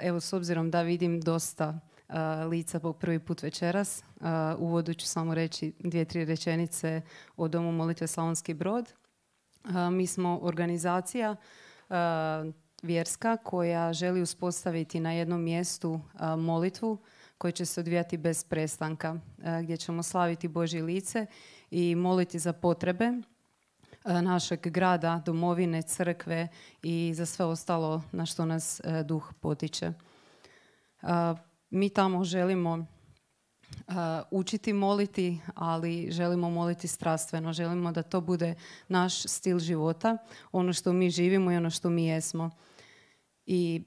Evo, s obzirom da vidim dosta lica po prvi put večeras, uvodu ću samo reći dvije, tri rečenice o Domu molitve Slavonski brod. Mi smo organizacija vjerska koja želi uspostaviti na jednom mjestu molitvu koja će se odvijati bez prestanka, gdje ćemo slaviti Božje lice i moliti za potrebe E, našeg grada, domovine, crkve i za sve ostalo na što nas e, duh potiče. E, mi tamo želimo učiti moliti, ali želimo moliti strastveno. Želimo da to bude naš stil života, ono što mi živimo i ono što mi jesmo. I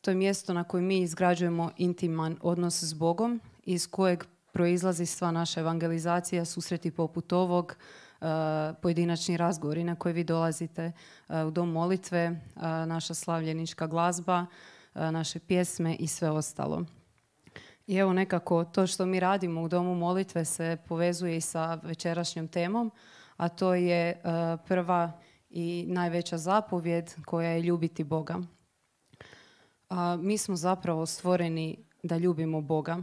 to je mjesto na kojem mi izgrađujemo intiman odnos s Bogom, iz kojeg proizlazi sva naša evangelizacija, susreti poput ovog, E, pojedinačni razgovori na koje vi dolazite e, u Dom molitve, e, naša slavljenička glazba, naše pjesme i sve ostalo. I evo nekako to što mi radimo u Domu molitve se povezuje i sa večerašnjom temom, a to je prva i najveća zapovjed koja je ljubiti Boga. mi smo zapravo stvoreni da ljubimo Boga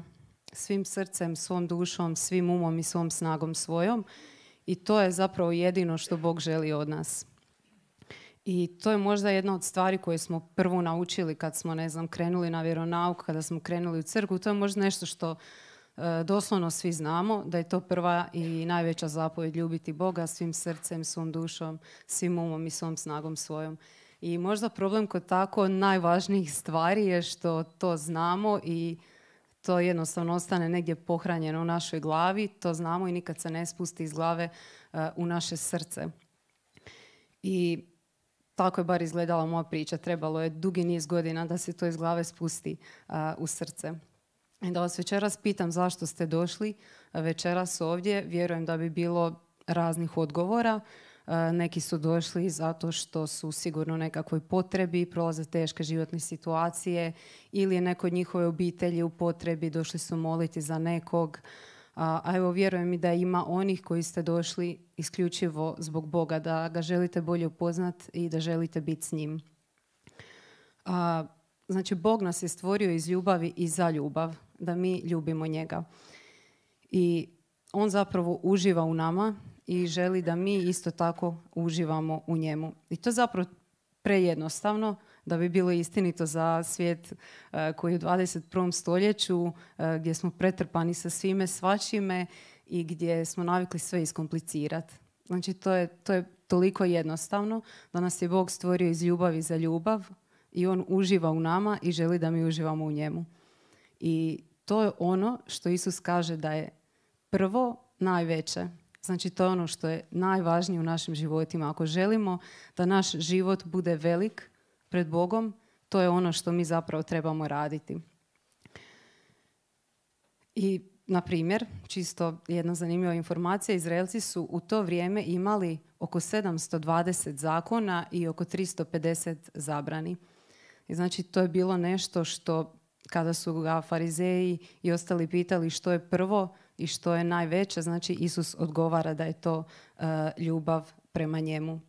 svim srcem, svom dušom, svim umom i svom snagom svojom i to je zapravo jedino što Bog želi od nas. I to je možda jedna od stvari koje smo prvo naučili kad smo, ne znam, krenuli na vjeronauk, kada smo krenuli u crkvu. To je možda nešto što e, doslovno svi znamo, da je to prva i najveća zapovjed ljubiti Boga svim srcem, svom dušom, svim umom i svom snagom svojom. I možda problem kod tako najvažnijih stvari je što to znamo i to jednostavno ostane negdje pohranjeno u našoj glavi, to znamo i nikad se ne spusti iz glave eh, u naše srce. I tako je bar izgledala moja priča, trebalo je dugi niz godina da se to iz glave spusti eh, u srce. I e, da vas večeras pitam zašto ste došli večeras ovdje, vjerujem da bi bilo raznih odgovora. E, neki su došli zato što su sigurno u nekakvoj potrebi, prolaze teške životne situacije ili je neko od njihove obitelji u potrebi, došli su moliti za nekog. A, evo vjerujem mi da ima onih koji ste došli isključivo zbog Boga, da ga želite bolje upoznat i da želite biti s njim. znači, Bog nas je stvorio iz ljubavi i za ljubav, da mi ljubimo njega. I on zapravo uživa u nama i želi da mi isto tako uživamo u njemu. I to je zapravo prejednostavno da bi bilo istinito za svijet e, koji je u 21. stoljeću e, gdje smo pretrpani sa svime, svačime i gdje smo navikli sve iskomplicirati. Znači to je, to je toliko jednostavno da nas je Bog stvorio iz ljubavi za ljubav i On uživa u nama i želi da mi uživamo u njemu. I to je ono što Isus kaže da je prvo najveće. Znači to je ono što je najvažnije u našim životima. Ako želimo da naš život bude velik pred Bogom, to je ono što mi zapravo trebamo raditi. I, na primjer, čisto jedna zanimljiva informacija, Izraelci su u to vrijeme imali oko 720 zakona i oko 350 zabrani. I znači, to je bilo nešto što, kada su ga farizeji i ostali pitali što je prvo, i što je najveće, znači Isus odgovara da je to e, ljubav prema njemu.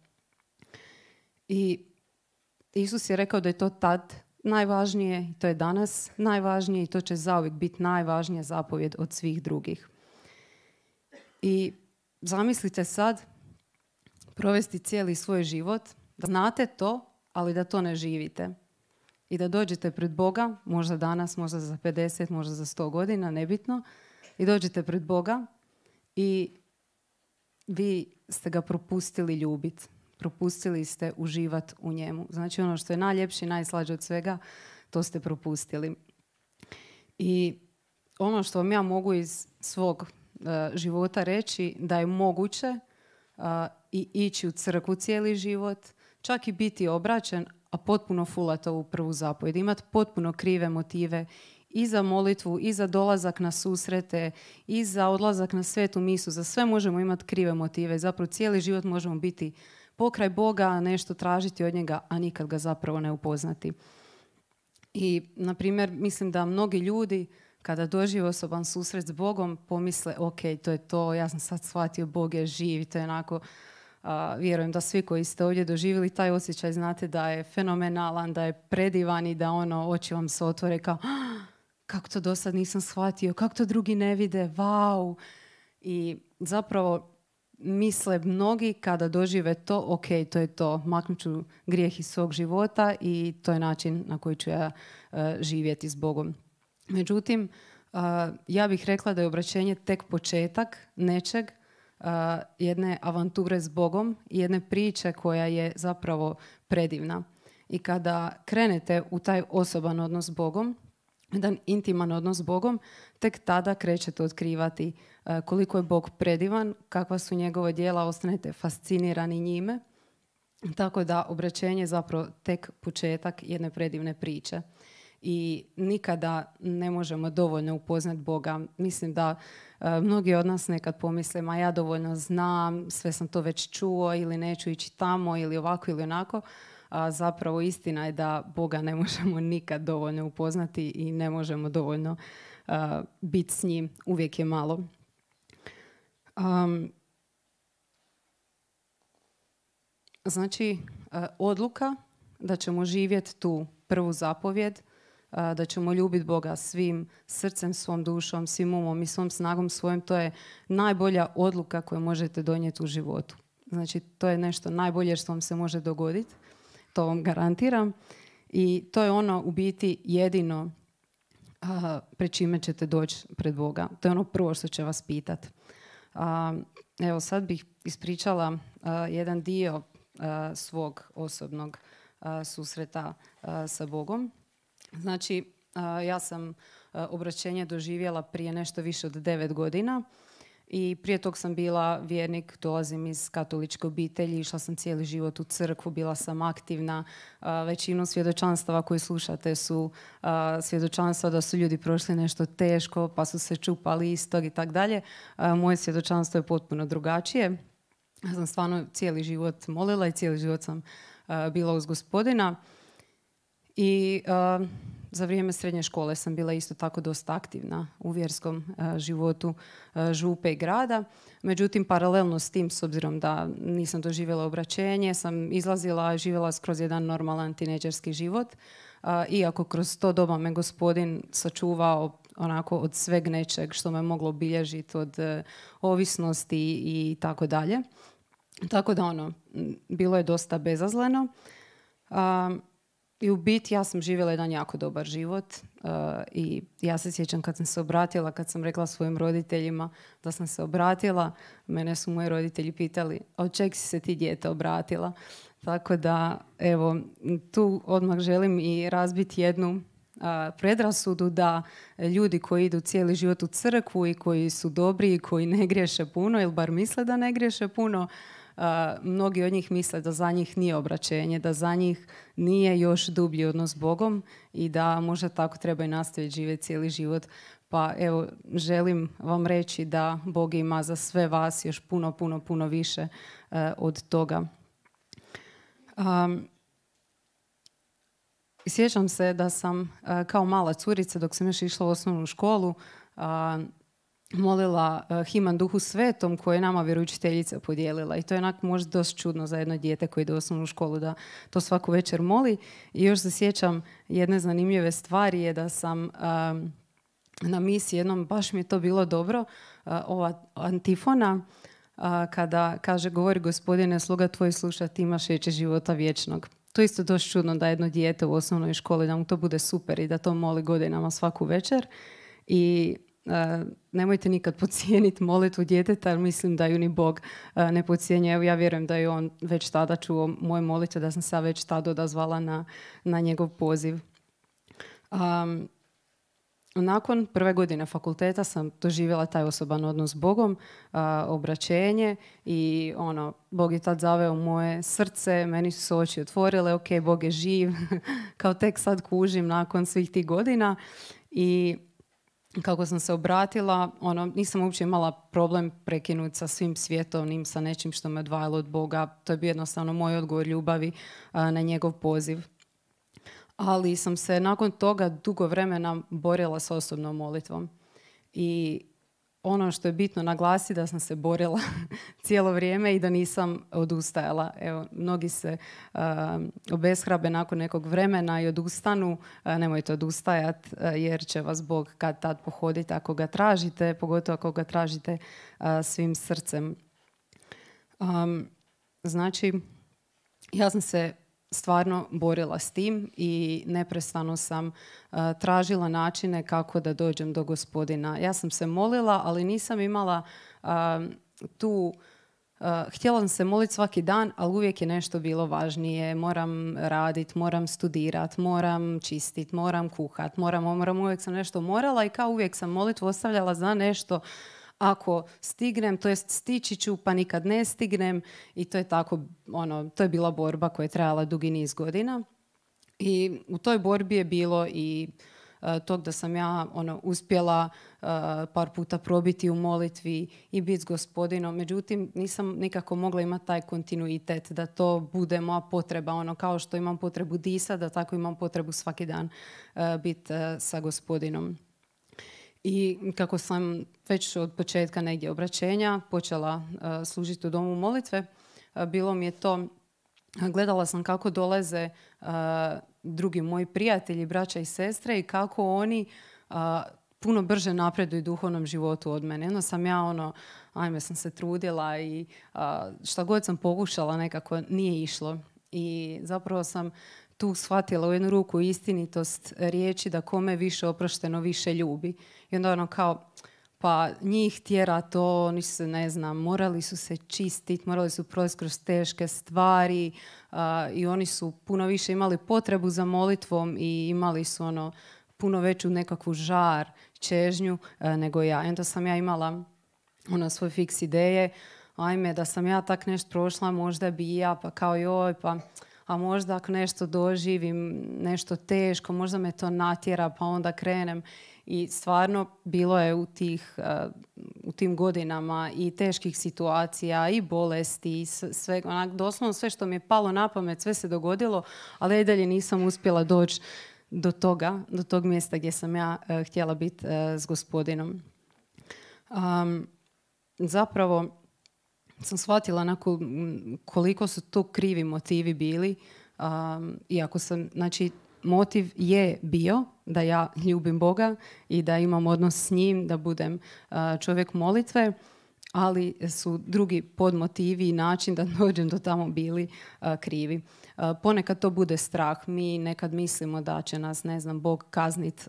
I Isus je rekao da je to tad najvažnije, to je danas najvažnije i to će zauvijek biti najvažnija zapovjed od svih drugih. I zamislite sad provesti cijeli svoj život, da znate to, ali da to ne živite. I da dođete pred Boga, možda danas, možda za 50, možda za 100 godina, nebitno, i dođete pred Boga i vi ste ga propustili ljubit, propustili ste uživat u njemu. Znači ono što je najljepši, i najslađe od svega, to ste propustili. I ono što vam ja mogu iz svog e, života reći da je moguće e, i ići u crkvu cijeli život, čak i biti obraćen, a potpuno fulat ovu prvu zapovjed, imati potpuno krive motive i za molitvu, i za dolazak na susrete, i za odlazak na svetu misu. Za sve možemo imati krive motive. Zapravo cijeli život možemo biti pokraj Boga, a nešto tražiti od njega, a nikad ga zapravo ne upoznati. I, na primjer, mislim da mnogi ljudi kada dožive osoban susret s Bogom, pomisle, ok, to je to, ja sam sad shvatio, Bog je živ, to je onako, vjerujem da svi koji ste ovdje doživjeli taj osjećaj znate da je fenomenalan, da je predivan i da ono, oči vam se otvore kao, ah, kako to do sad nisam shvatio, kako to drugi ne vide, vau. I zapravo misle mnogi kada dožive to, ok, to je to, maknut ću grijeh iz svog života i to je način na koji ću ja e, živjeti s Bogom. Međutim, e, ja bih rekla da je obraćenje tek početak nečeg, e, jedne avanture s Bogom, i jedne priče koja je zapravo predivna. I kada krenete u taj osoban odnos s Bogom, jedan intiman odnos s Bogom, tek tada krećete otkrivati e, koliko je Bog predivan, kakva su njegova djela, ostanete fascinirani njime. Tako da obraćenje je zapravo tek početak jedne predivne priče. I nikada ne možemo dovoljno upoznat Boga. Mislim da e, mnogi od nas nekad pomisle, ma ja dovoljno znam, sve sam to već čuo ili neću ići tamo ili ovako ili onako, a zapravo istina je da Boga ne možemo nikad dovoljno upoznati i ne možemo dovoljno biti s njim, uvijek je malo. znači, e, odluka da ćemo živjeti tu prvu zapovjed, e, da ćemo ljubiti Boga svim srcem, svom dušom, svim umom i svom snagom svojim, to je najbolja odluka koju možete donijeti u životu. Znači, to je nešto najbolje što vam se može dogoditi to vam garantiram. I to je ono u biti jedino pred pre čime ćete doći pred Boga. To je ono prvo što će vas pitat. evo sad bih ispričala jedan dio svog osobnog susreta sa Bogom. Znači, ja sam obraćenje doživjela prije nešto više od devet godina i prije tog sam bila vjernik, dolazim iz katoličke obitelji, išla sam cijeli život u crkvu, bila sam aktivna. Većinu svjedočanstava koje slušate su svjedočanstva da su ljudi prošli nešto teško, pa su se čupali istog i tako dalje. Moje svjedočanstvo je potpuno drugačije. Ja sam stvarno cijeli život molila i cijeli život sam bila uz gospodina. I za vrijeme srednje škole sam bila isto tako dosta aktivna u vjerskom e, životu e, župe i grada. Međutim, paralelno s tim, s obzirom da nisam doživjela obraćenje, sam izlazila, i živjela skroz jedan normalan tineđerski život. E, iako kroz to doba me gospodin sačuvao onako od sveg nečeg što me moglo obilježiti od ovisnosti i tako dalje. Tako da ono, bilo je dosta bezazleno i u biti ja sam živjela jedan jako dobar život uh, i ja se sjećam kad sam se obratila, kad sam rekla svojim roditeljima da sam se obratila, mene su moji roditelji pitali od čeg si se ti djete obratila. Tako da, evo, tu odmah želim i razbiti jednu uh, predrasudu da ljudi koji idu cijeli život u crkvu i koji su dobri i koji ne griješe puno ili bar misle da ne griješe puno mnogi od njih misle da za njih nije obraćenje, da za njih nije još dublji odnos s Bogom i da možda tako treba i nastaviti živjeti cijeli život. Pa evo, želim vam reći da Bog ima za sve vas još puno, puno, puno više e, od toga. sjećam se da sam e, kao mala curica dok sam još išla u osnovnu školu molila e, Himan Duhu Svetom koje je nama vjeroučiteljica podijelila i to je onak možda dosta čudno za jedno dijete koje ide u osnovnu školu da to svaku večer moli i još se sjećam jedne zanimljive stvari je da sam na misi jednom, baš mi je to bilo dobro, e, ova antifona e, kada kaže govori gospodine sluga tvoj sluša ti imaš veće života vječnog. To isto dosta čudno da jedno dijete u osnovnoj školi da mu to bude super i da to moli godinama svaku večer i E, nemojte nikad pocijeniti molitvu djeteta jer mislim da ju ni Bog e, ne pocijenje. ja vjerujem da je on već tada čuo moje molitve, da sam se već tada odazvala na, njegov poziv. nakon prve godine fakulteta sam doživjela taj osoban odnos s Bogom, e, obraćenje i ono, Bog je tad zaveo moje srce, meni su se oči otvorile, ok, Bog je živ, kao tek sad kužim nakon svih tih godina i kako sam se obratila, ono, nisam uopće imala problem prekinuti sa svim svjetovnim, sa nečim što me odvajalo od Boga. To je bio jednostavno moj odgovor ljubavi na njegov poziv. Ali sam se nakon toga dugo vremena borila sa osobnom molitvom. I ono što je bitno naglasiti, da sam se borila cijelo vrijeme i da nisam odustajala. Evo, mnogi se um, obeshrabe nakon nekog vremena i odustanu. E, nemojte odustajat, e, jer će vas Bog kad tad pohoditi ako ga tražite, pogotovo ako ga tražite e, svim srcem. Um, znači, ja sam se stvarno borila s tim i neprestano sam e, tražila načine kako da dođem do gospodina. Ja sam se molila, ali nisam imala e, tu... E, htjela sam se moliti svaki dan, ali uvijek je nešto bilo važnije. Moram raditi, moram studirati, moram čistiti, moram kuhat, moram, moram, uvijek sam nešto morala i kao uvijek sam molitvu ostavljala za nešto ako stignem, to jest stići ću pa nikad ne stignem i to je tako, ono, to je bila borba koja je trajala dugi niz godina. I u toj borbi je bilo i e, tog da sam ja ono, uspjela e, par puta probiti u molitvi i biti s gospodinom. Međutim, nisam nikako mogla imati taj kontinuitet da to bude moja potreba. Ono, kao što imam potrebu disa, da tako imam potrebu svaki dan e, biti sa gospodinom i kako sam već od početka negdje obraćenja počela e, služiti u domu molitve, e, bilo mi je to, gledala sam kako dolaze e, drugi moji prijatelji, braća i sestre i kako oni puno brže napreduju duhovnom životu od mene. Jedno sam ja ono, ajme sam se trudila i šta god sam pokušala nekako nije išlo. I zapravo sam tu shvatila u jednu ruku istinitost riječi da kome više oprošteno više ljubi. I onda ono kao, pa njih tjera to, oni su, ne znam, morali su se čistiti, morali su proći kroz teške stvari i oni su puno više imali potrebu za molitvom i imali su ono puno veću nekakvu žar, čežnju e, nego ja. I onda sam ja imala ono svoje fiks ideje, ajme da sam ja tak nešto prošla, možda bi i ja, pa kao joj, pa a možda ako nešto doživim, nešto teško, možda me to natjera pa onda krenem. I stvarno bilo je u, tih, eh, u tim godinama i teških situacija i bolesti i sve, onak, doslovno sve što mi je palo na pamet, sve se dogodilo, ali i dalje nisam uspjela doći do toga, do tog mjesta gdje sam ja eh, htjela biti eh, s gospodinom. Um, zapravo, sam shvatila onako koliko su to krivi motivi bili. Um, iako sam, znači, motiv je bio da ja ljubim Boga i da imam odnos s njim, da budem čovjek molitve, ali su drugi podmotivi i način da dođem do tamo bili krivi. ponekad to bude strah. Mi nekad mislimo da će nas, ne znam, Bog kazniti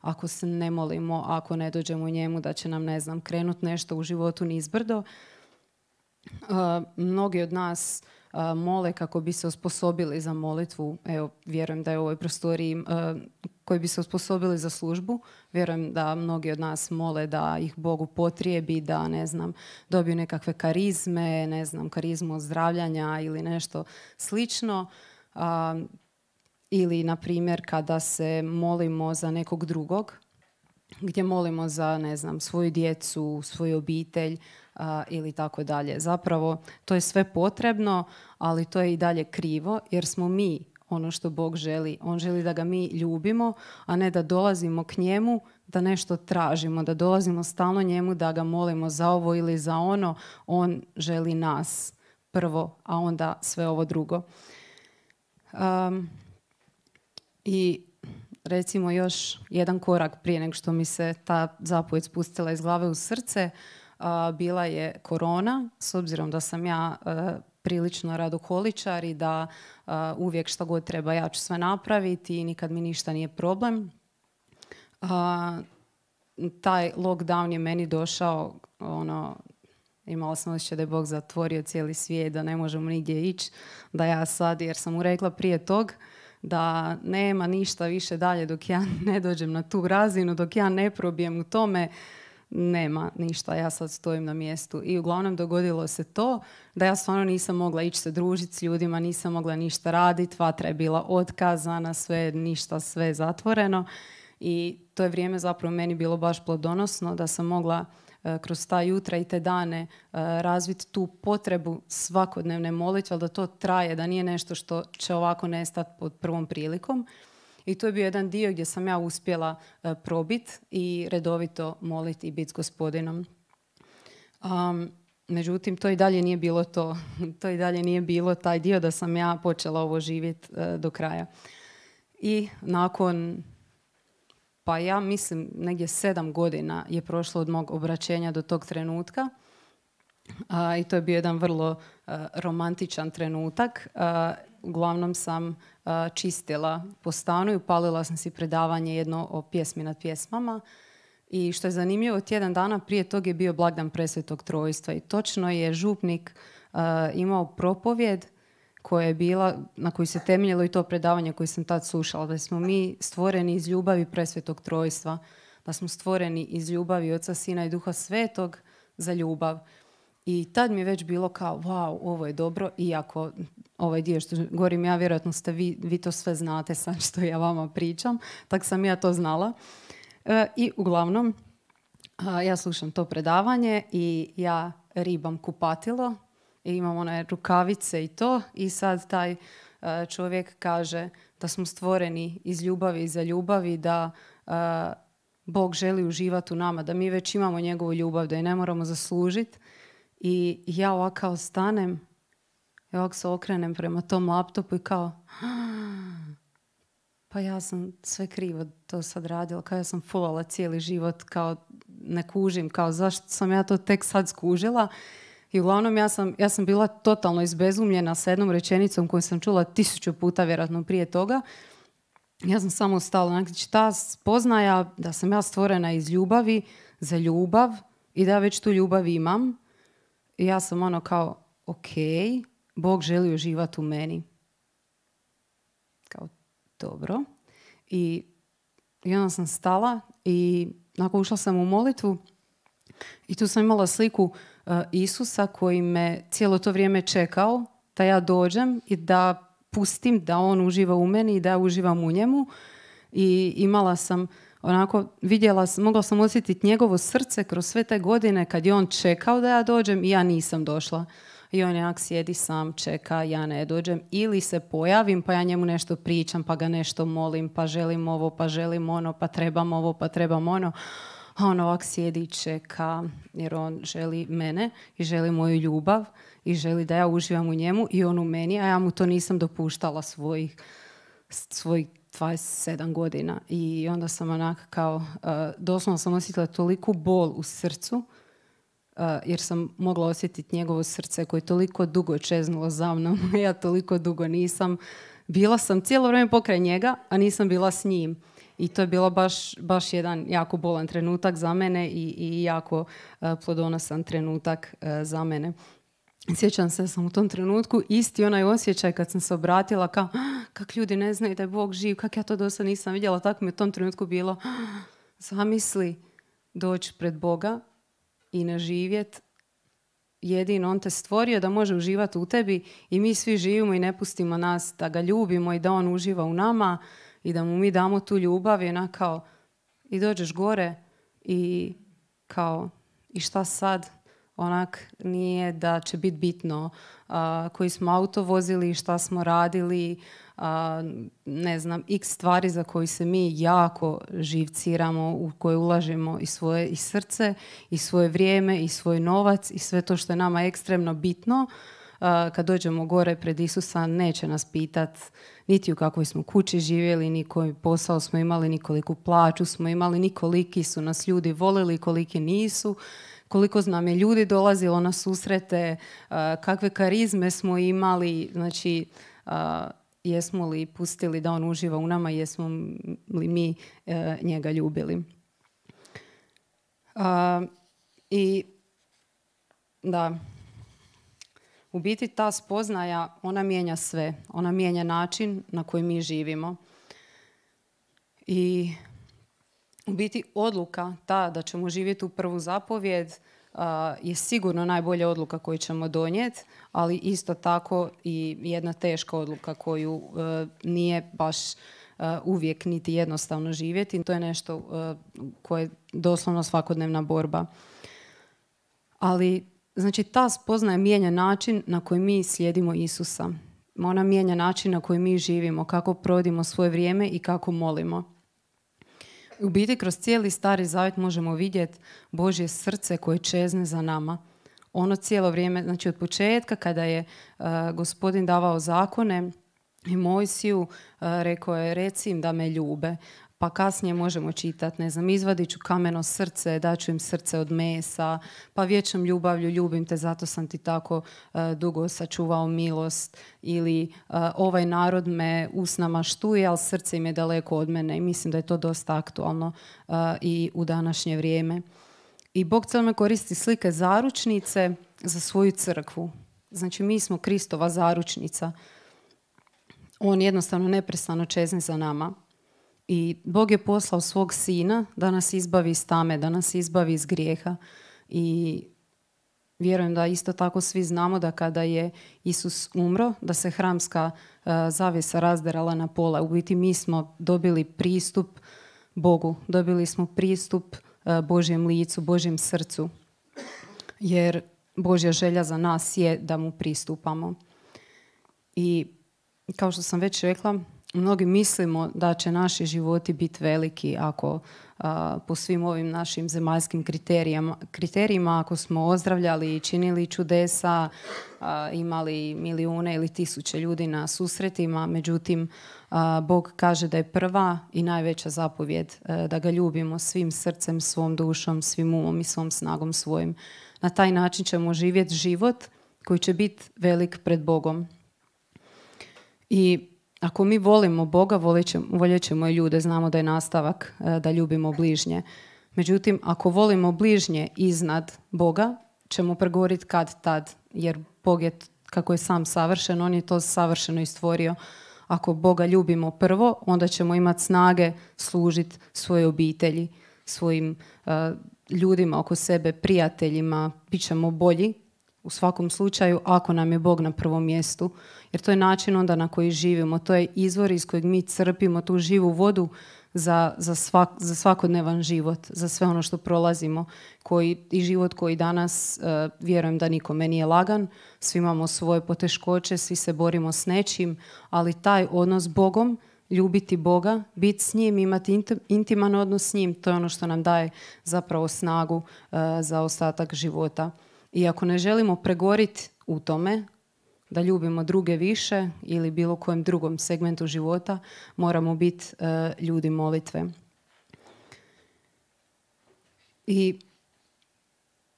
ako, se ne molimo, ako ne dođemo u njemu, da će nam, ne znam, krenut nešto u životu nizbrdo mnogi od nas mole kako bi se osposobili za molitvu. Evo, vjerujem da je u ovoj prostoriji koji bi se osposobili za službu. Vjerujem da mnogi od nas mole da ih Bogu potrijebi, da ne znam, dobiju nekakve karizme, ne znam, karizmu ozdravljanja ili nešto slično. Ili, na primjer, kada se molimo za nekog drugog, gdje molimo za, ne znam, svoju djecu, svoju obitelj, ili tako dalje. Zapravo to je sve potrebno, ali to je i dalje krivo jer smo mi ono što Bog želi. On želi da ga mi ljubimo, a ne da dolazimo k njemu, da nešto tražimo, da dolazimo stalno njemu, da ga molimo za ovo ili za ono. On želi nas prvo, a onda sve ovo drugo. Um, I recimo još jedan korak prije nego što mi se ta zapovjed spustila iz glave u srce, bila je korona, s obzirom da sam ja e, prilično radokoličar i da e, uvijek što god treba ja ću sve napraviti i nikad mi ništa nije problem. Taj lockdown je meni došao, ono, imala sam osjećaj da je Bog zatvorio cijeli svijet, da ne možemo nigdje ići, da ja sad, jer sam mu rekla prije tog, da nema ništa više dalje dok ja ne dođem na tu razinu, dok ja ne probijem u tome, nema ništa, ja sad stojim na mjestu. I uglavnom dogodilo se to da ja stvarno nisam mogla ići se družiti s ljudima, nisam mogla ništa raditi, vatra je bila otkazana, sve ništa, sve zatvoreno. I to je vrijeme zapravo meni bilo baš plodonosno da sam mogla e, kroz ta jutra i te dane e, razviti tu potrebu svakodnevne molitve, ali da to traje, da nije nešto što će ovako nestati pod prvom prilikom. I to je bio jedan dio gdje sam ja uspjela e, probit i redovito moliti i biti s gospodinom. međutim, to i dalje nije bilo to. to i dalje nije bilo taj dio da sam ja počela ovo živjeti e, do kraja. I nakon pa ja mislim negdje sedam godina je prošlo od mog obraćenja do tog trenutka i to je bio jedan vrlo e, romantičan trenutak. uglavnom sam čistila po stanu i upalila sam si predavanje jedno o pjesmi nad pjesmama. I što je zanimljivo, tjedan dana prije tog je bio blagdan presvetog trojstva i točno je župnik imao propovjed koja je bila, na koju se temeljilo i to predavanje koje sam tad slušala, da smo mi stvoreni iz ljubavi presvetog trojstva, da smo stvoreni iz ljubavi Oca, Sina i Duha Svetog za ljubav. I tad mi je već bilo kao, wow, ovo je dobro, iako ovaj dio što govorim ja, vjerojatno ste vi, vi to sve znate sad što ja vama pričam, tak sam ja to znala. E, I uglavnom, ja slušam to predavanje i ja ribam kupatilo i imam one rukavice i to i sad taj e, čovjek kaže da smo stvoreni iz ljubavi i za ljubavi, da e, Bog želi uživati u nama, da mi već imamo njegovu ljubav, da je ne moramo zaslužiti i ja ovako kao stanem, ja ovako se okrenem prema tom laptopu i kao, ah, pa ja sam sve krivo to sad radila, kao ja sam fulala cijeli život, kao ne kužim, kao zašto sam ja to tek sad skužila. I uglavnom ja sam, ja sam bila totalno izbezumljena sa jednom rečenicom koju sam čula tisuću puta vjerojatno prije toga. Ja sam samo stala, znači ta spoznaja da sam ja stvorena iz ljubavi za ljubav i da ja već tu ljubav imam ja sam ono kao, ok, Bog želi uživati u meni. Kao, dobro. I, i onda sam stala i nakon ušla sam u molitvu i tu sam imala sliku eh, Isusa koji me cijelo to vrijeme čekao da ja dođem i da pustim da on uživa u meni i da ja uživam u njemu. I imala sam onako vidjela, mogla sam osjetiti njegovo srce kroz sve te godine kad je on čekao da ja dođem i ja nisam došla. I on jednak sjedi sam, čeka, ja ne dođem. Ili se pojavim pa ja njemu nešto pričam, pa ga nešto molim, pa želim ovo, pa želim ono, pa trebam ovo, pa trebam ono. A on ovak sjedi i čeka jer on želi mene i želi moju ljubav i želi da ja uživam u njemu i on u meni, a ja mu to nisam dopuštala svojih svojih 27 godina i onda sam onak kao, e, doslovno sam osjetila toliku bol u srcu e, jer sam mogla osjetiti njegovo srce koje je toliko dugo čeznulo za mnom, ja toliko dugo nisam. Bila sam cijelo vrijeme pokraj njega, a nisam bila s njim. I to je bilo baš, baš jedan jako bolan trenutak za mene i, i jako e, plodonosan trenutak za mene sjećam se sam u tom trenutku isti onaj osjećaj kad sam se obratila kao ah, kak ljudi ne znaju da je Bog živ, kak ja to do sad nisam vidjela, tako mi je u tom trenutku bilo ah, zamisli doći pred Boga i ne živjet jedino on te stvorio da može uživati u tebi i mi svi živimo i ne pustimo nas da ga ljubimo i da on uživa u nama i da mu mi damo tu ljubav kao i dođeš gore i kao i šta sad onak nije da će biti bitno koji smo auto vozili, šta smo radili, ne znam, x stvari za koji se mi jako živciramo, u koje ulažemo i svoje i srce, i svoje vrijeme, i svoj novac, i sve to što je nama ekstremno bitno. kad dođemo gore pred Isusa, neće nas pitat niti u kakvoj smo kući živjeli, ni koji posao smo imali, ni koliku plaću smo imali, ni koliki su nas ljudi volili, koliki nisu koliko znam je ljudi dolazilo na susrete, eh, kakve karizme smo imali, znači eh, jesmo li pustili da on uživa u nama, jesmo li mi eh, njega ljubili. I da, u biti ta spoznaja, ona mijenja sve. Ona mijenja način na koji mi živimo. I u biti odluka ta da ćemo živjeti u prvu zapovjed je sigurno najbolja odluka koju ćemo donijeti, ali isto tako i jedna teška odluka koju e, nije baš e, uvijek niti jednostavno živjeti. To je nešto e, koje je doslovno svakodnevna borba. Ali, znači, ta spoznaja mijenja način na koji mi slijedimo Isusa. Ona mijenja način na koji mi živimo, kako provodimo svoje vrijeme i kako molimo. U biti kroz cijeli stari zavjet možemo vidjeti Božje srce koje čezne za nama. Ono cijelo vrijeme, znači od početka kada je e, gospodin davao zakone, i Mojsiju e, rekao je, reci da me ljube pa kasnije možemo čitati, ne znam, izvadit ću kameno srce, daću im srce od mesa, pa vječnom ljubavlju ljubim te, zato sam ti tako e, dugo sačuvao milost ili e, ovaj narod me usnama štuje, ali srce im je daleko od mene i mislim da je to dosta aktualno e, i u današnje vrijeme. I Bog me koristi slike zaručnice za svoju crkvu. Znači mi smo Kristova zaručnica. On jednostavno neprestano čezne za nama. I Bog je poslao svog sina da nas izbavi iz tame, da nas izbavi iz grijeha. I vjerujem da isto tako svi znamo da kada je Isus umro, da se hramska uh, zavjesa razderala na pola. U biti mi smo dobili pristup Bogu, dobili smo pristup e, Božjem licu, Božjem srcu. Jer Božja želja za nas je da mu pristupamo. I kao što sam već rekla, mnogi mislimo da će naši životi biti veliki ako po svim ovim našim zemaljskim kriterijama, kriterijima ako smo ozdravljali i činili čudesa, imali milijune ili tisuće ljudi na susretima, međutim Bog kaže da je prva i najveća zapovjed e, da ga ljubimo svim srcem, svom dušom, svim umom i svom snagom svojim. Na taj način ćemo živjeti život koji će biti velik pred Bogom. I ako mi volimo Boga, voljet ćemo i ljude. Znamo da je nastavak e, da ljubimo bližnje. Međutim, ako volimo bližnje iznad Boga, ćemo pregovoriti kad tad, jer Bog je, kako je sam savršen, on je to savršeno i stvorio. Ako Boga ljubimo prvo, onda ćemo imati snage služiti svoje obitelji, svojim e, ljudima oko sebe, prijateljima, bit ćemo bolji u svakom slučaju ako nam je Bog na prvom mjestu. Jer to je način onda na koji živimo, to je izvor iz kojeg mi crpimo tu živu vodu za, za, svak, za svakodnevan život, za sve ono što prolazimo koji, i život koji danas e, vjerujem da nikome nije lagan, svi imamo svoje poteškoće, svi se borimo s nečim, ali taj odnos s Bogom, ljubiti Boga, biti s njim, imati intiman odnos s njim, to je ono što nam daje zapravo snagu e, za ostatak života. I ako ne želimo pregoriti u tome, da ljubimo druge više ili bilo kojem drugom segmentu života, moramo biti e, ljudi molitve. I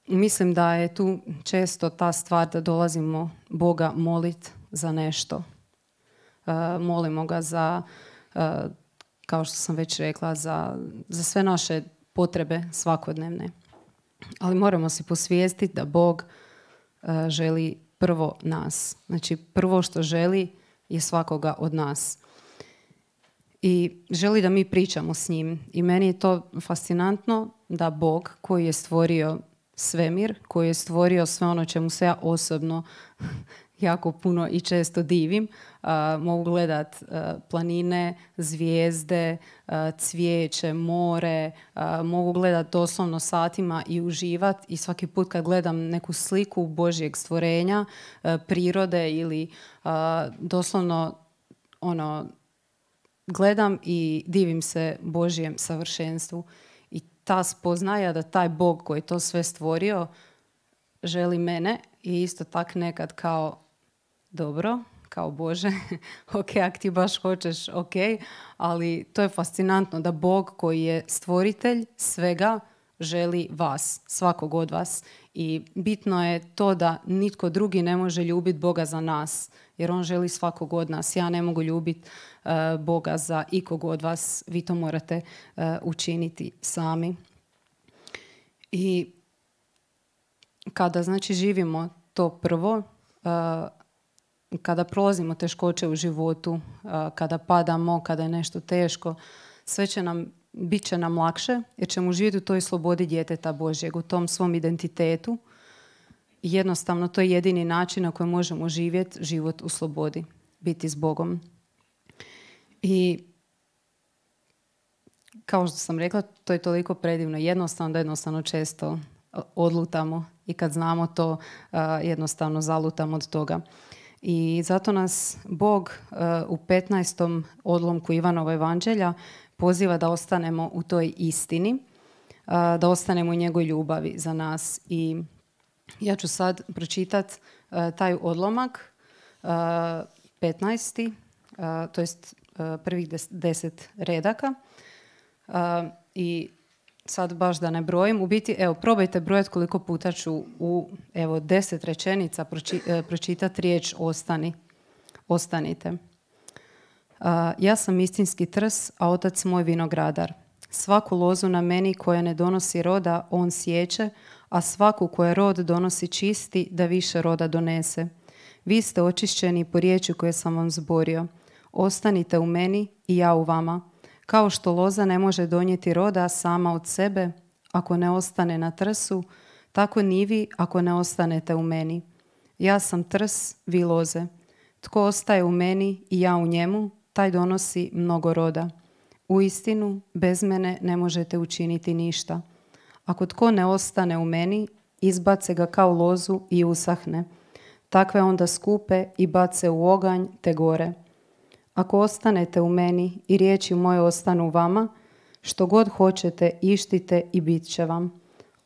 mislim da je tu često ta stvar da dolazimo Boga molit za nešto. E, molimo ga za, e, kao što sam već rekla, za, za sve naše potrebe svakodnevne ali moramo se posvijestiti da Bog e, želi prvo nas. Znači prvo što želi je svakoga od nas. I želi da mi pričamo s njim. I meni je to fascinantno da Bog koji je stvorio svemir, koji je stvorio sve ono čemu se ja osobno jako puno i često divim. Uh, mogu gledat uh, planine, zvijezde, uh, cvijeće, more. Mogu gledat doslovno satima i uživat. I svaki put kad gledam neku sliku Božjeg stvorenja, prirode ili doslovno ono, gledam i divim se Božjem savršenstvu. I ta spoznaja da taj Bog koji to sve stvorio želi mene i isto tak nekad kao dobro, kao Bože, ok, ak ti baš hoćeš, ok, ali to je fascinantno da Bog koji je stvoritelj svega želi vas, svakog od vas. I bitno je to da nitko drugi ne može ljubiti Boga za nas, jer On želi svakog od nas. Ja ne mogu ljubiti eh, Boga za ikog od vas, vi to morate eh, učiniti sami. I kada znači živimo to prvo, eh, kada prolazimo teškoće u životu, kada padamo, kada je nešto teško, sve će nam, bit će nam lakše jer ćemo živjeti u toj slobodi djeteta Božjeg, u tom svom identitetu. Jednostavno, to je jedini način na koji možemo živjeti život u slobodi, biti s Bogom. I kao što sam rekla, to je toliko predivno jednostavno da jednostavno često odlutamo i kad znamo to, jednostavno zalutamo od toga. I zato nas Bog eh, u 15. odlomku Ivanova evanđelja poziva da ostanemo u toj istini, eh, da ostanemo u njegovoj ljubavi za nas. I ja ću sad pročitati eh, taj odlomak 15. to jest prvih deset redaka. I sad baš da ne brojim, u biti, evo, probajte brojati koliko puta ću u, evo, deset rečenica proči, e, pročitati riječ ostani, ostanite. ja sam istinski trs, a otac moj vinogradar. Svaku lozu na meni koja ne donosi roda, on sjeće, a svaku koja rod donosi čisti, da više roda donese. Vi ste očišćeni po riječi koje sam vam zborio. Ostanite u meni i ja u vama kao što loza ne može donijeti roda sama od sebe, ako ne ostane na trsu, tako ni vi ako ne ostanete u meni. Ja sam trs, vi loze. Tko ostaje u meni i ja u njemu, taj donosi mnogo roda. U istinu, bez mene ne možete učiniti ništa. Ako tko ne ostane u meni, izbace ga kao lozu i usahne. Takve onda skupe i bace u oganj te gore. Ako ostanete u meni i riječi moje ostanu vama, što god hoćete, ištite i bit će vam.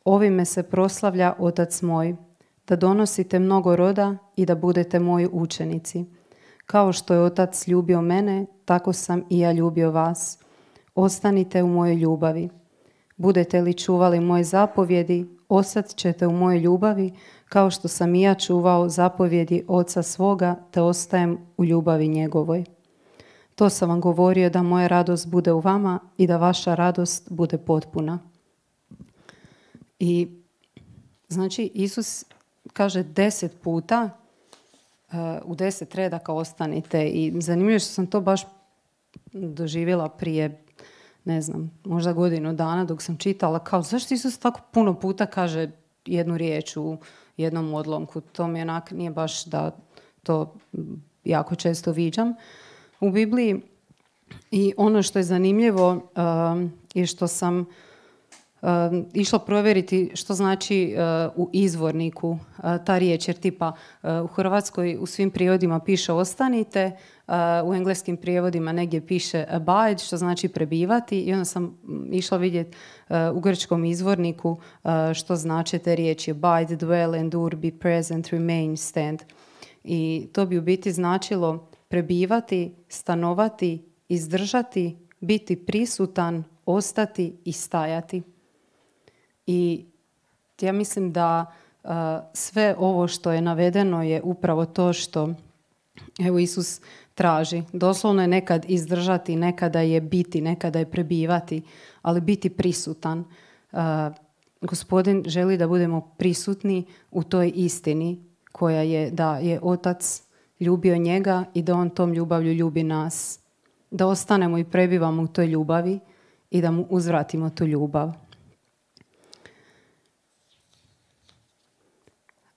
Ovime se proslavlja Otac moj, da donosite mnogo roda i da budete moji učenici. Kao što je Otac ljubio mene, tako sam i ja ljubio vas. Ostanite u mojoj ljubavi. Budete li čuvali moje zapovjedi, ostat ćete u mojoj ljubavi, kao što sam i ja čuvao zapovjedi Oca svoga, te ostajem u ljubavi njegovoj. To sam vam govorio da moja radost bude u vama i da vaša radost bude potpuna. I znači Isus kaže deset puta e, u deset redaka ostanite i zanimljivo što sam to baš doživjela prije ne znam, možda godinu dana dok sam čitala kao zašto Isus tako puno puta kaže jednu riječ u jednom odlomku. To mi onak nije baš da to jako često viđam u Bibliji i ono što je zanimljivo uh, je što sam uh, išla provjeriti što znači uh, u izvorniku ta riječ, jer tipa u Hrvatskoj u svim prijevodima piše ostanite, u engleskim prijevodima negdje piše abide, što znači prebivati i onda sam mm, išla vidjeti u grčkom izvorniku što znače te riječi abide, dwell, endure, be present, remain, stand. I to bi u biti značilo prebivati, stanovati, izdržati, biti prisutan, ostati i stajati. I ja mislim da e, sve ovo što je navedeno je upravo to što evo Isus traži. Doslovno je nekad izdržati, nekada je biti, nekada je prebivati, ali biti prisutan. E, gospodin želi da budemo prisutni u toj istini koja je da je otac ljubio njega i da on tom ljubavlju ljubi nas. Da ostanemo i prebivamo u toj ljubavi i da mu uzvratimo tu ljubav.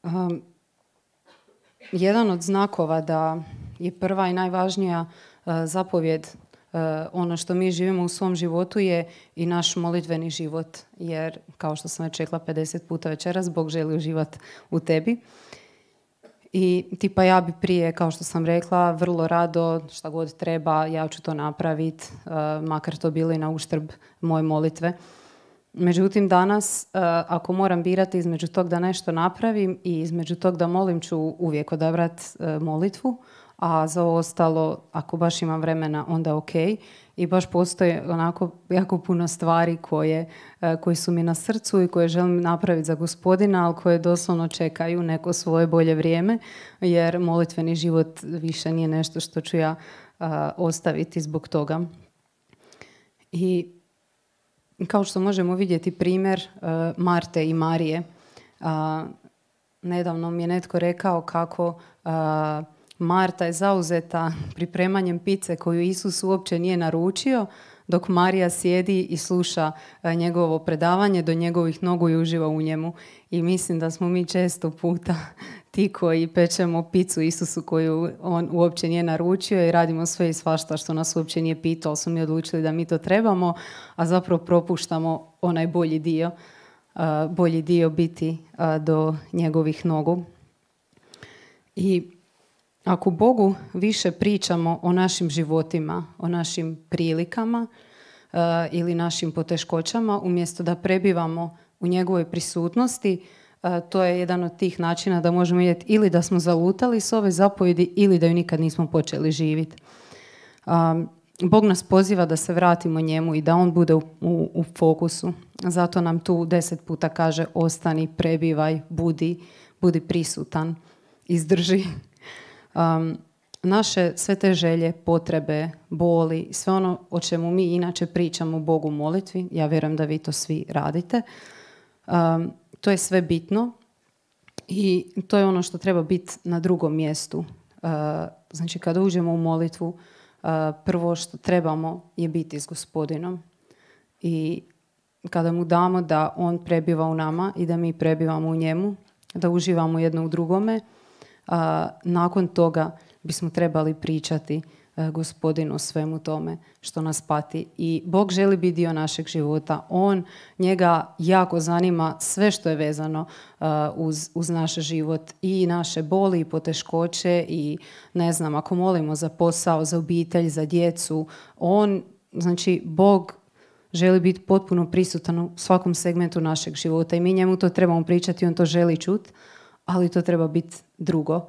Ehm, jedan od znakova da je prva i najvažnija e, zapovjed e, ono što mi živimo u svom životu je i naš molitveni život. Jer, kao što sam već rekla 50 puta večeras, Bog želi uživati u tebi. I tipa ja bi prije, kao što sam rekla, vrlo rado, šta god treba, ja ću to napraviti, e, makar to bili na uštrb moje molitve. Međutim, danas, e, ako moram birati između tog da nešto napravim i između tog da molim, ću uvijek odabrati e, molitvu a za ostalo, ako baš imam vremena, onda ok. I baš postoje onako jako puno stvari koje, e, koji su mi na srcu i koje želim napraviti za gospodina, ali koje doslovno čekaju neko svoje bolje vrijeme, jer molitveni život više nije nešto što ću ja e, ostaviti zbog toga. I kao što možemo vidjeti primjer e, Marte i Marije, nedavno mi je netko rekao kako Marta je zauzeta pripremanjem pice koju Isus uopće nije naručio, dok Marija sjedi i sluša e, njegovo predavanje do njegovih nogu i uživa u njemu. I mislim da smo mi često puta ti koji pečemo picu Isusu koju on uopće nije naručio i radimo sve i svašta što nas uopće nije pitao, smo mi odlučili da mi to trebamo, a zapravo propuštamo onaj bolji dio, e, bolji dio biti e, do njegovih nogu. I ako Bogu više pričamo o našim životima, o našim prilikama e, ili našim poteškoćama, umjesto da prebivamo u njegovoj prisutnosti, e, to je jedan od tih načina da možemo vidjeti ili da smo zalutali s ove zapovjedi ili da ju nikad nismo počeli živjeti. Bog nas poziva da se vratimo njemu i da on bude u, u fokusu. Zato nam tu deset puta kaže ostani, prebivaj, budi, budi prisutan, izdrži um, naše sve te želje, potrebe, boli, sve ono o čemu mi inače pričamo Bogu molitvi, ja vjerujem da vi to svi radite, um, to je sve bitno i to je ono što treba biti na drugom mjestu. Uh, znači kada uđemo u molitvu, prvo što trebamo je biti s gospodinom i kada mu damo da on prebiva u nama i da mi prebivamo u njemu, da uživamo jedno u drugome, nakon toga bismo trebali pričati e, gospodinu svemu tome što nas pati. I Bog želi biti dio našeg života. On njega jako zanima sve što je vezano e, uz, uz naš život i naše boli i poteškoće i ne znam, ako molimo za posao, za obitelj, za djecu, on, znači Bog želi biti potpuno prisutan u svakom segmentu našeg života i mi njemu to trebamo pričati, on to želi čut, ali to treba biti drugo.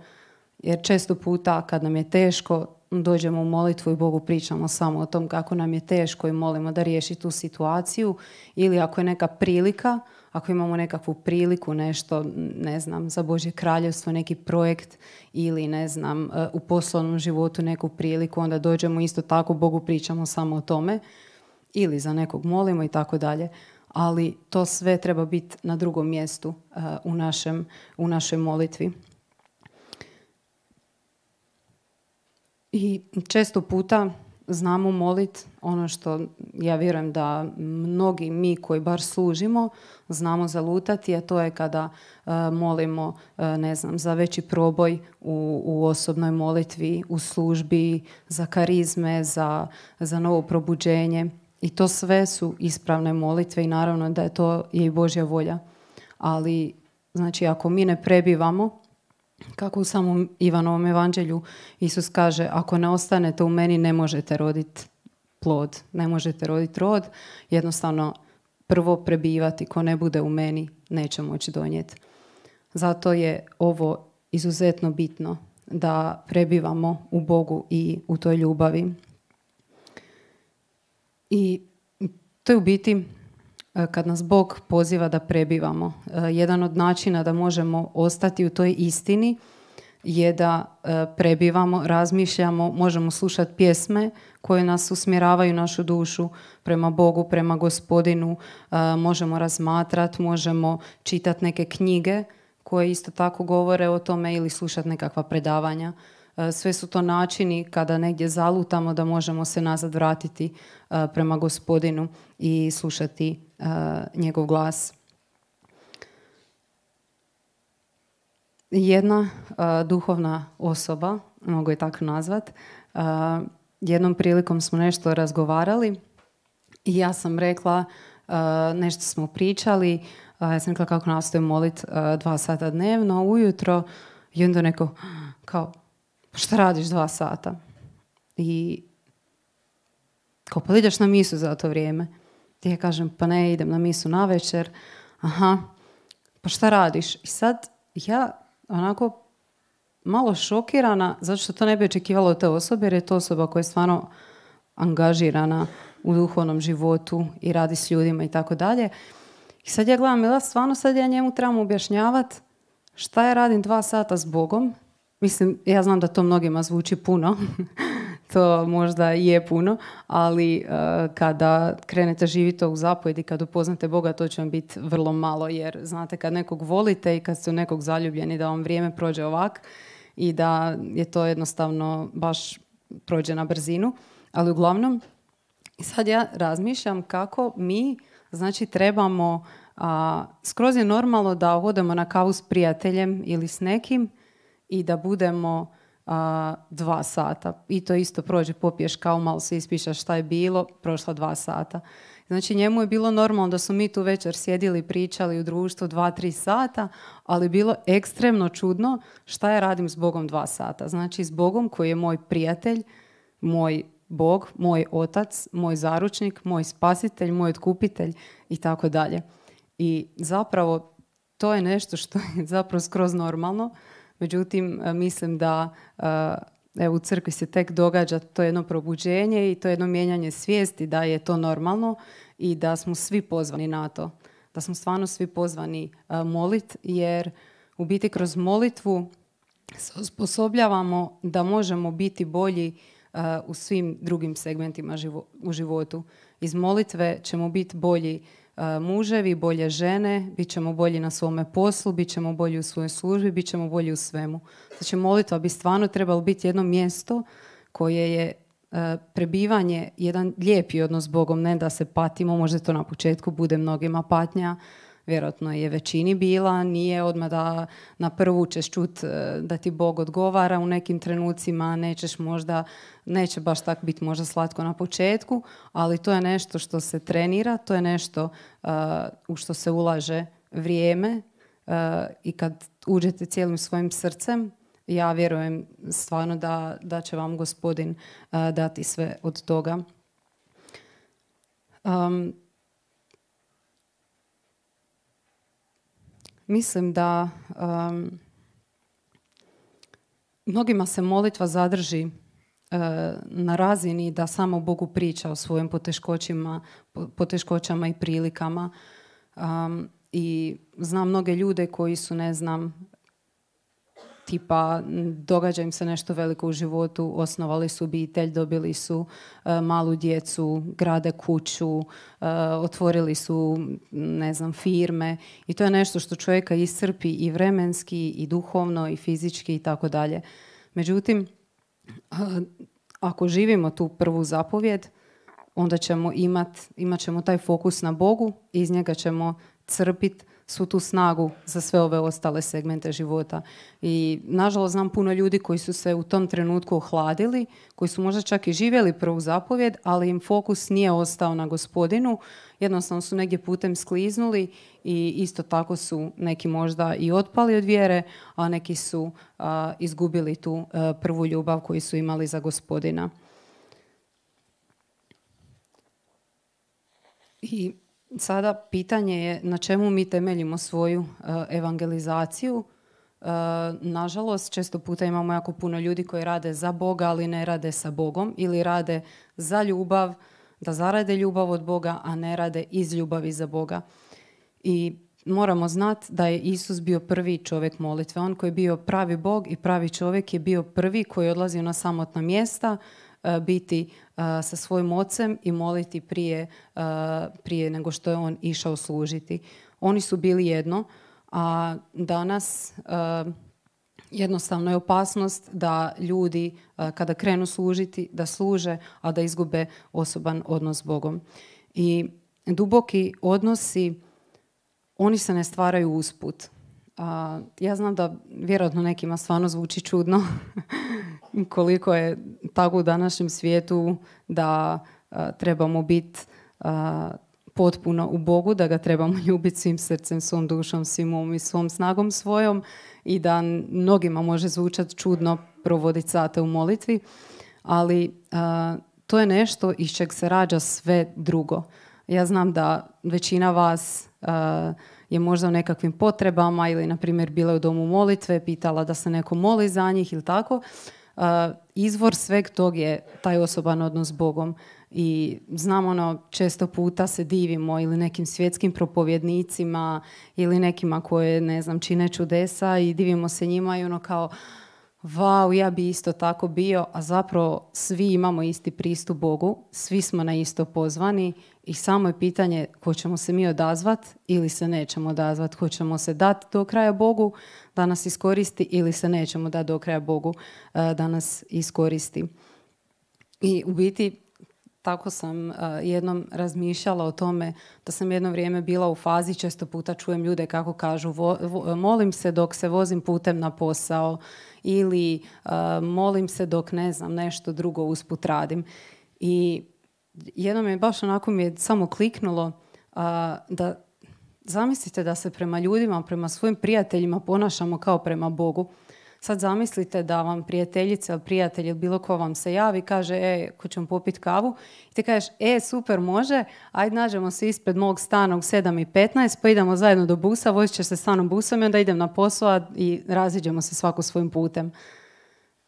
Jer često puta kad nam je teško, dođemo u molitvu i Bogu pričamo samo o tom kako nam je teško i molimo da riješi tu situaciju ili ako je neka prilika, ako imamo nekakvu priliku, nešto, ne znam, za Božje kraljevstvo, neki projekt ili, ne znam, e, u poslovnom životu neku priliku, onda dođemo isto tako, Bogu pričamo samo o tome ili za nekog molimo i tako dalje. Ali to sve treba biti na drugom mjestu e, u našoj molitvi. I često puta znamo molit ono što ja vjerujem da mnogi mi koji bar služimo znamo zalutati, a to je kada e, molimo, e, ne znam, za veći proboj u, u osobnoj molitvi, u službi, za karizme, za, za novo probuđenje. I to sve su ispravne molitve i naravno da je to i Božja volja. Ali, znači, ako mi ne prebivamo kako u samom Ivanovom evanđelju Isus kaže, ako ne ostanete u meni ne možete roditi plod, ne možete roditi rod, jednostavno prvo prebivati, ko ne bude u meni neće moći donijeti. Zato je ovo izuzetno bitno da prebivamo u Bogu i u toj ljubavi. I to je u biti E, kad nas Bog poziva da prebivamo. E, jedan od načina da možemo ostati u toj istini je da e, prebivamo, razmišljamo, možemo slušati pjesme koje nas usmjeravaju našu dušu prema Bogu, prema gospodinu, možemo razmatrati, možemo čitati neke knjige koje isto tako govore o tome ili slušati nekakva predavanja. E, sve su to načini kada negdje zalutamo da možemo se nazad vratiti e, prema gospodinu i slušati e, njegov glas. Jedna duhovna osoba, mogu je tako nazvat, jednom prilikom smo nešto razgovarali i ja sam rekla, nešto smo pričali, ja sam rekla kako nastojem molit dva sata dnevno, ujutro, i onda neko kao, šta radiš dva sata? I kao pa ideš na misu za to vrijeme. Ti ja kažem pa ne idem na misu na večer. Aha, pa šta radiš? I sad ja onako malo šokirana, zato što to ne bi očekivalo od te osobe, jer je to osoba koja je stvarno angažirana u duhovnom životu i radi s ljudima i tako dalje. I sad ja gledam, jel stvarno sad ja njemu trebam objašnjavati šta ja radim dva sata s Bogom, Mislim, ja znam da to mnogima zvuči puno, to možda je puno, ali e, kada krenete živjeti u zapojedi, kad upoznate Boga, to će vam biti vrlo malo, jer znate, kad nekog volite i kad ste u nekog zaljubljeni, da vam vrijeme prođe ovak i da je to jednostavno baš prođe na brzinu. Ali uglavnom, sad ja razmišljam kako mi, znači, trebamo, skroz je normalno da odemo na kavu s prijateljem ili s nekim, i da budemo dva sata. I to isto prođe, popiješ kao malo se ispiša šta je bilo, prošla dva sata. Znači njemu je bilo normalno da su mi tu večer sjedili, pričali u društvu dva, tri sata, ali bilo ekstremno čudno šta ja radim s Bogom dva sata. Znači s Bogom koji je moj prijatelj, moj Bog, moj otac, moj zaručnik, moj spasitelj, moj otkupitelj i tako dalje. I zapravo to je nešto što je zapravo skroz normalno Međutim, e, mislim da e, evo, u crkvi se tek događa to jedno probuđenje i to jedno mijenjanje svijesti da je to normalno i da smo svi pozvani na to. Da smo stvarno svi pozvani e, molit jer u biti kroz molitvu se osposobljavamo da možemo biti bolji u svim drugim segmentima u životu. Iz molitve ćemo biti bolji E, muževi, bolje žene, bit ćemo bolji na svome poslu, bit ćemo bolji u svojoj službi, bit ćemo bolji u svemu. Znači molitva bi stvarno trebalo biti jedno mjesto koje je e, prebivanje, jedan lijepi odnos s Bogom, ne da se patimo, možda to na početku bude mnogima patnja, vjerojatno je većini bila, nije odmah da na prvu ćeš čuti e, da ti Bog odgovara u nekim trenucima, nećeš možda, neće baš tak biti možda slatko na početku, ali to je nešto što se trenira, to je nešto e, u što se ulaže vrijeme e, i kad uđete cijelim svojim srcem, ja vjerujem stvarno da, će vam gospodin dati sve od toga. Mislim da mnogima se molitva zadrži e, na razini da samo Bogu priča o svojim poteškoćama i prilikama. I znam mnoge ljude koji su, ne znam, tipa događa im se nešto veliko u životu, osnovali su obitelj, dobili su e, malu djecu, grade kuću, e, otvorili su ne znam firme i to je nešto što čovjeka iscrpi i vremenski i duhovno i fizički i tako dalje. Međutim, e, ako živimo tu prvu zapovjed, onda ćemo imat, imat ćemo taj fokus na Bogu, iz njega ćemo crpiti su tu snagu za sve ove ostale segmente života. I nažalost znam puno ljudi koji su se u tom trenutku ohladili, koji su možda čak i živjeli prvu zapovjed, ali im fokus nije ostao na gospodinu, jednostavno su negdje putem skliznuli i isto tako su neki možda i otpali od vjere, a neki su izgubili tu e, prvu ljubav koju su imali za gospodina. I Sada pitanje je na čemu mi temeljimo svoju e, evangelizaciju. E, nažalost, često puta imamo jako puno ljudi koji rade za Boga, ali ne rade sa Bogom ili rade za ljubav, da zarade ljubav od Boga, a ne rade iz ljubavi za Boga. I moramo znati da je Isus bio prvi čovjek molitve. On koji je bio pravi Bog i pravi čovjek je bio prvi koji je odlazio na samotna mjesta, E, biti e, sa svojim ocem i moliti prije, e, prije nego što je on išao služiti. Oni su bili jedno, a danas jednostavno je opasnost da ljudi kada krenu služiti, da služe, a da izgube osoban odnos s Bogom. I duboki odnosi, oni se ne stvaraju usput. Ja znam da vjerojatno nekima stvarno zvuči čudno koliko je tako u današnjem svijetu da trebamo biti potpuno u Bogu, da ga trebamo ljubiti svim srcem, svom dušom, svim umom i svom snagom svojom i da mnogima može zvučati čudno provoditi sate u molitvi, ali to je nešto iz čeg se rađa sve drugo. Ja znam da većina vas je možda u nekakvim potrebama ili, na primjer, bila u domu molitve, pitala da se neko moli za njih ili tako izvor sveg tog je taj osoban odnos s Bogom. I znam ono, često puta se divimo ili nekim svjetskim propovjednicima ili nekima koje, ne znam, čine čudesa i divimo se njima i ono kao, vau, ja bi isto tako bio, a zapravo svi imamo isti pristup Bogu, svi smo na isto pozvani i samo je pitanje hoćemo se mi odazvat ili se nećemo odazvat, hoćemo se dati do kraja Bogu da nas iskoristi ili se nećemo dati do kraja Bogu e, da nas iskoristi. I u biti tako sam e, jednom razmišljala o tome da sam jedno vrijeme bila u fazi, često puta čujem ljude kako kažu molim se dok se vozim putem na posao ili e, molim se dok ne znam nešto drugo usput radim. I jednom je baš onako mi je samo kliknulo da zamislite da se prema ljudima, prema svojim prijateljima ponašamo kao prema Bogu. Sad zamislite da vam prijateljica ili prijatelj ili bilo ko vam se javi, kaže, e, ko ćemo popiti kavu, i ti kažeš, e, super, može, ajde nađemo se ispred mog stana u 7 i 15, pa idemo zajedno do busa, vozit će se stanom busom i onda idem na posao i raziđemo se svako svojim putem.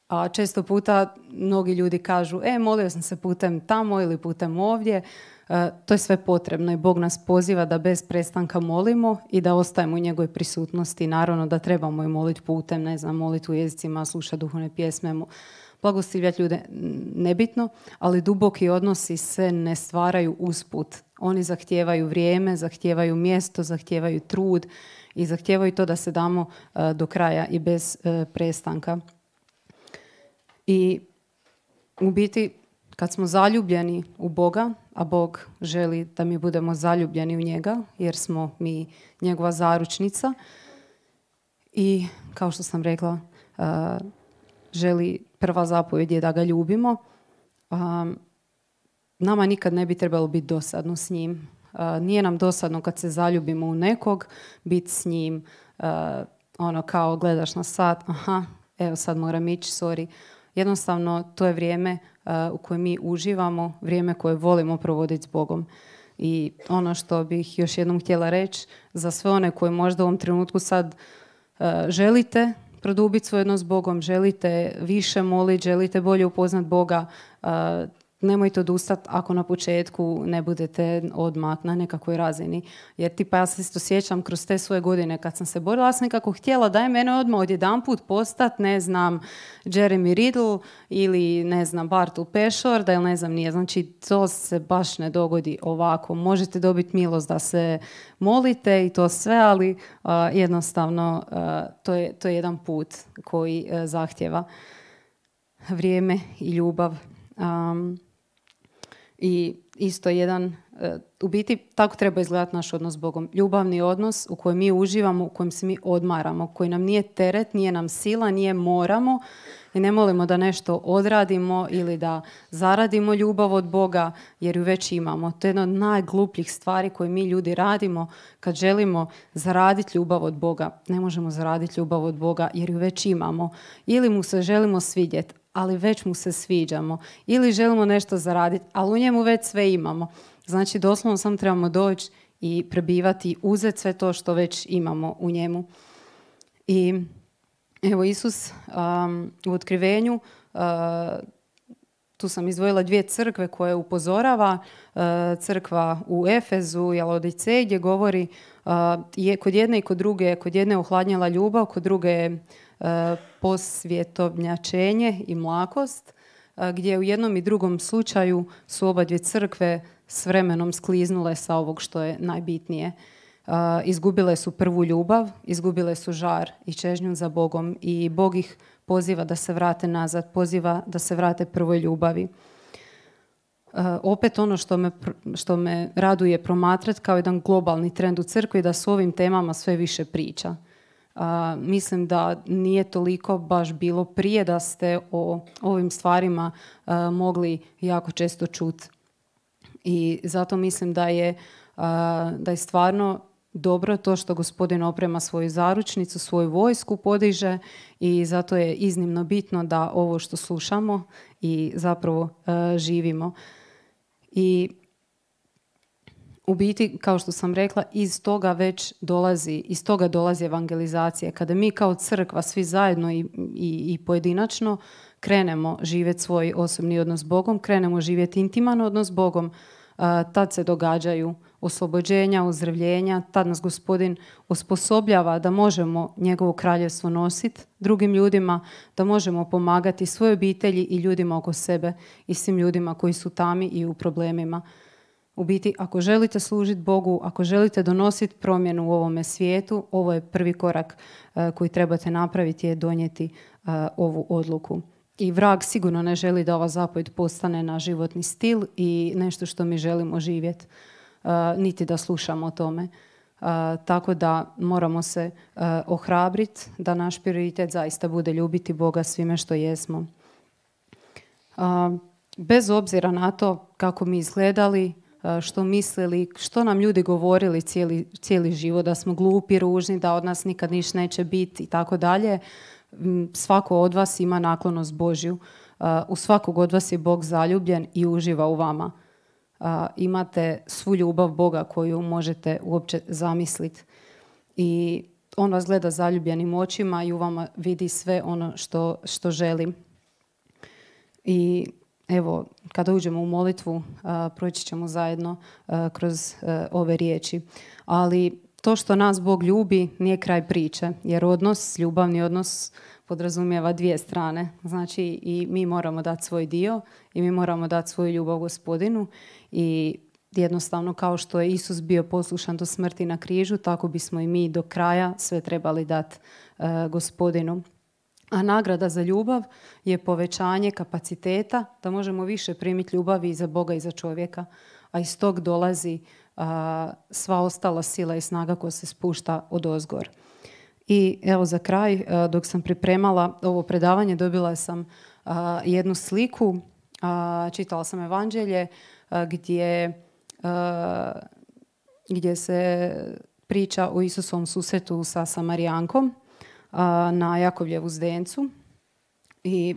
A često puta mnogi ljudi kažu, e, molio sam se putem tamo ili putem ovdje. E, to je sve potrebno i Bog nas poziva da bez prestanka molimo i da ostajemo u njegovoj prisutnosti. Naravno da trebamo i moliti putem, ne znam, moliti u jezicima, slušati duhovne pjesme, blagostivljati ljude, nebitno, ali duboki odnosi se ne stvaraju usput. Oni zahtijevaju vrijeme, zahtijevaju mjesto, zahtijevaju trud i zahtijevaju to da se damo e, do kraja i bez e, prestanka. I u biti kad smo zaljubljeni u Boga, a Bog želi da mi budemo zaljubljeni u njega, jer smo mi njegova zaručnica i kao što sam rekla, uh, želi prva zapovjed je da ga ljubimo. Um, nama nikad ne bi trebalo biti dosadno s njim. Uh, nije nam dosadno kad se zaljubimo u nekog, biti s njim, uh, ono kao gledaš na sat, aha, evo sad moram ići, sorry Jednostavno, to je vrijeme uh, u kojem mi uživamo, vrijeme koje volimo provoditi s Bogom. I ono što bih još jednom htjela reći, za sve one koje možda u ovom trenutku sad uh, želite produbiti svoj jedno s Bogom, želite više moliti, želite bolje upoznat Boga, uh, nemojte odustati ako na početku ne budete odmah na nekakvoj razini. Jer tipa ja se isto sjećam kroz te svoje godine kad sam se borila, ja sam nekako htjela da je mene odmah odjedan put postat, ne znam, Jeremy Riddle ili ne znam, Bartu Pešor, da ili ne znam nije. Znači to se baš ne dogodi ovako. Možete dobiti milost da se molite i to sve, ali jednostavno to, je, jedan put koji e, zahtjeva vrijeme i ljubav i isto jedan, e, u biti tako treba izgledati naš odnos s Bogom. Ljubavni odnos u kojem mi uživamo, u kojem se mi odmaramo, koji nam nije teret, nije nam sila, nije moramo i ne molimo da nešto odradimo ili da zaradimo ljubav od Boga jer ju već imamo. To je jedna od najglupljih stvari koje mi ljudi radimo kad želimo zaraditi ljubav od Boga. Ne možemo zaraditi ljubav od Boga jer ju već imamo. Ili mu se želimo svidjeti, ali već mu se sviđamo ili želimo nešto zaraditi, ali u njemu već sve imamo. Znači doslovno samo trebamo doći i prebivati, uzeti sve to što već imamo u njemu. I evo Isus u otkrivenju, tu sam izdvojila dvije crkve koje upozorava, crkva u Efezu i Alodice gdje govori je, kod jedne i kod druge, kod jedne je ohladnjela ljubav, kod druge je posvjetovnjačenje i mlakost, e, gdje u jednom i drugom slučaju su obadvije crkve s vremenom skliznule sa ovog što je najbitnije. E, izgubile su prvu ljubav, izgubile su žar i čežnju za Bogom i Bog ih poziva da se vrate nazad, poziva da se vrate prvoj ljubavi. E, opet ono što me, što me raduje promatrat kao jedan globalni trend u crkvi da su ovim temama sve više priča mislim da nije toliko baš bilo prije da ste o ovim stvarima mogli jako često čuti. I zato mislim da je, da je stvarno dobro to što gospodin oprema svoju zaručnicu, svoju vojsku podiže i zato je iznimno bitno da ovo što slušamo i zapravo živimo. I u biti, kao što sam rekla, iz toga već dolazi, iz toga dolazi evangelizacija. Kada mi kao crkva, svi zajedno i, i, pojedinačno, krenemo živjeti svoj osobni odnos s Bogom, krenemo živjeti intiman odnos s Bogom, tad se događaju oslobođenja, uzdravljenja, tad nas gospodin osposobljava da možemo njegovo kraljevstvo nositi drugim ljudima, da možemo pomagati svoje obitelji i ljudima oko sebe i svim ljudima koji su tami i u problemima. U biti, ako želite služiti Bogu, ako želite donositi promjenu u ovome svijetu, ovo je prvi korak e, koji trebate napraviti je donijeti e, ovu odluku. I vrag sigurno ne želi da ova zapovjed postane na životni stil i nešto što mi želimo živjeti, e, niti da slušamo o tome. Tako da moramo se ohrabriti da naš prioritet zaista bude ljubiti Boga svime što jesmo. Bez obzira na to kako mi izgledali, što mislili, što nam ljudi govorili cijeli, cijeli život, da smo glupi, ružni, da od nas nikad niš neće biti i tako dalje. Mm, svako od vas ima naklonost Božju. Uh, u svakog od vas je Bog zaljubljen i uživa u vama. Uh, imate svu ljubav Boga koju možete uopće zamisliti. I on vas gleda zaljubljenim očima i u vama vidi sve ono što, što želi. I evo, kada uđemo u molitvu, proći ćemo zajedno kroz ove riječi. Ali to što nas Bog ljubi nije kraj priče, jer odnos, ljubavni odnos podrazumijeva dvije strane. Znači i mi moramo dati svoj dio i mi moramo dati svoju ljubav gospodinu i jednostavno kao što je Isus bio poslušan do smrti na križu, tako bismo i mi do kraja sve trebali dati gospodinu. A nagrada za ljubav je povećanje kapaciteta da možemo više primiti ljubavi i za Boga i za čovjeka. A iz tog dolazi sva ostala sila i snaga koja se spušta od ozgor. I evo za kraj, dok sam pripremala ovo predavanje, dobila sam jednu sliku, čitala sam evanđelje gdje, gdje se priča o Isusovom susretu sa Samarijankom na Jakovljevu zdencu i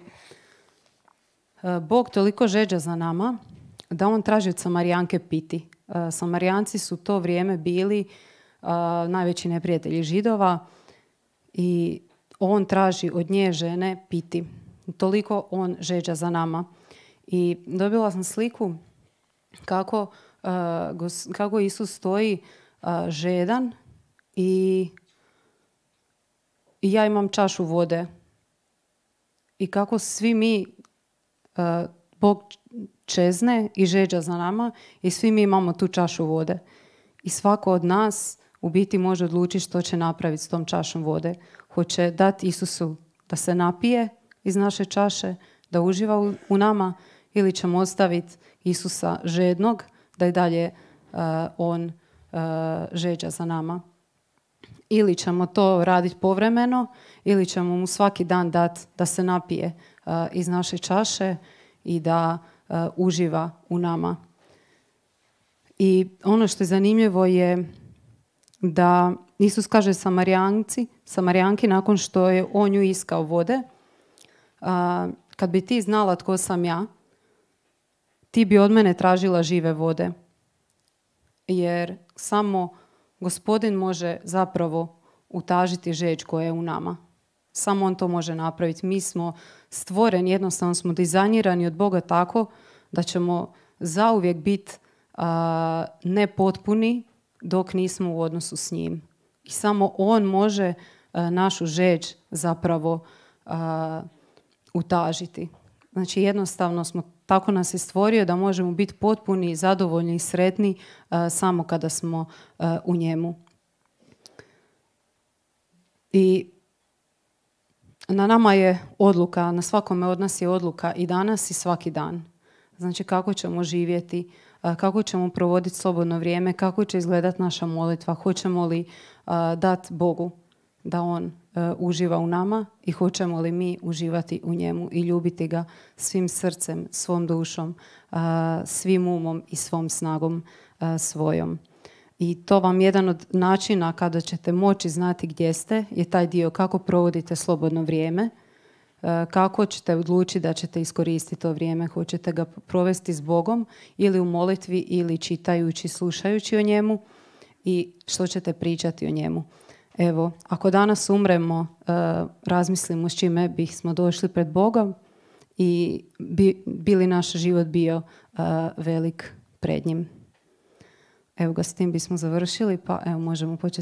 Bog toliko žeđa za nama da on traži od Samarijanke piti. Samarijanci su to vrijeme bili najveći neprijatelji židova i on traži od nje žene piti. Toliko on žeđa za nama. I dobila sam sliku kako, kako Isus stoji žedan i i ja imam čašu vode. I kako svi mi, e, Bog čezne i žeđa za nama i svi mi imamo tu čašu vode. I svako od nas u biti može odlučiti što će napraviti s tom čašom vode. Hoće dati Isusu da se napije iz naše čaše, da uživa u, nama ili ćemo ostaviti Isusa žednog da i dalje e, on uh, žeđa za nama ili ćemo to raditi povremeno ili ćemo mu svaki dan dat da se napije uh, iz naše čaše i da uh, uživa u nama. I ono što je zanimljivo je da Isus kaže Samarijanci, Samarijanki nakon što je on nju iskao vode, uh, kad bi ti znala tko sam ja, ti bi od mene tražila žive vode. Jer samo gospodin može zapravo utažiti žeć koja je u nama. Samo on to može napraviti. Mi smo stvoreni, jednostavno smo dizajnirani od Boga tako da ćemo zauvijek biti nepotpuni dok nismo u odnosu s njim. I samo on može našu žeć zapravo utažiti. Znači jednostavno smo, tako nas je stvorio da možemo biti potpuni, zadovoljni i sretni e, samo kada smo e, u njemu. I na nama je odluka, na svakome od nas je odluka i danas i svaki dan. Znači kako ćemo živjeti, e, kako ćemo provoditi slobodno vrijeme, kako će izgledati naša molitva, hoćemo li dati Bogu da On E, uživa u nama i hoćemo li mi uživati u njemu i ljubiti ga svim srcem, svom dušom, e, svim umom i svom snagom e, svojom. I to vam jedan od načina kada ćete moći znati gdje ste je taj dio kako provodite slobodno vrijeme, kako ćete odlučiti da ćete iskoristiti to vrijeme, hoćete ga provesti s Bogom ili u molitvi ili čitajući, slušajući o njemu i što ćete pričati o njemu. Evo, ako danas umremo, e, razmislimo s čime bismo došli pred Bogom i bi, naš život bio e, velik pred njim. Evo ga, s tim bismo završili, pa evo možemo početi